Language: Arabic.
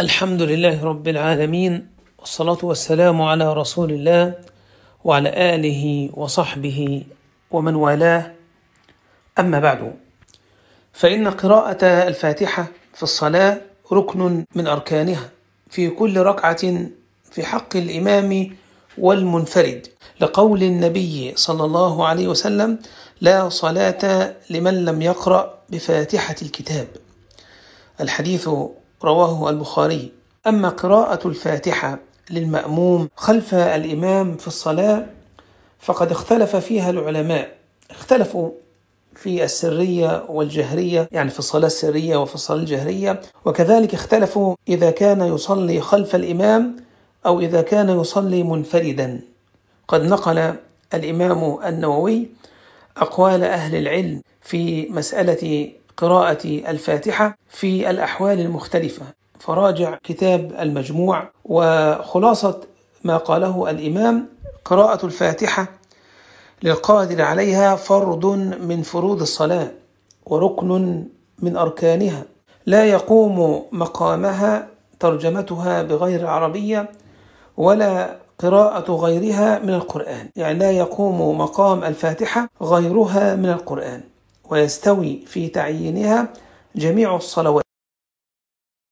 الحمد لله رب العالمين والصلاة والسلام على رسول الله وعلى آله وصحبه ومن والاه أما بعد فإن قراءة الفاتحة في الصلاة ركن من أركانها في كل ركعة في حق الإمام والمنفرد لقول النبي صلى الله عليه وسلم لا صلاة لمن لم يقرأ بفاتحة الكتاب الحديث رواه البخاري أما قراءة الفاتحة للمأموم خلف الإمام في الصلاة فقد اختلف فيها العلماء اختلفوا في السرية والجهرية يعني في الصلاة السرية وفي الصلاة الجهرية وكذلك اختلفوا إذا كان يصلي خلف الإمام أو إذا كان يصلي منفردا قد نقل الإمام النووي أقوال أهل العلم في مسألة قراءة الفاتحة في الأحوال المختلفة فراجع كتاب المجموع وخلاصة ما قاله الإمام قراءة الفاتحة للقادر عليها فرض من فروض الصلاة وركن من أركانها لا يقوم مقامها ترجمتها بغير عربية ولا قراءة غيرها من القرآن يعني لا يقوم مقام الفاتحة غيرها من القرآن ويستوي في تعيينها جميع الصلوات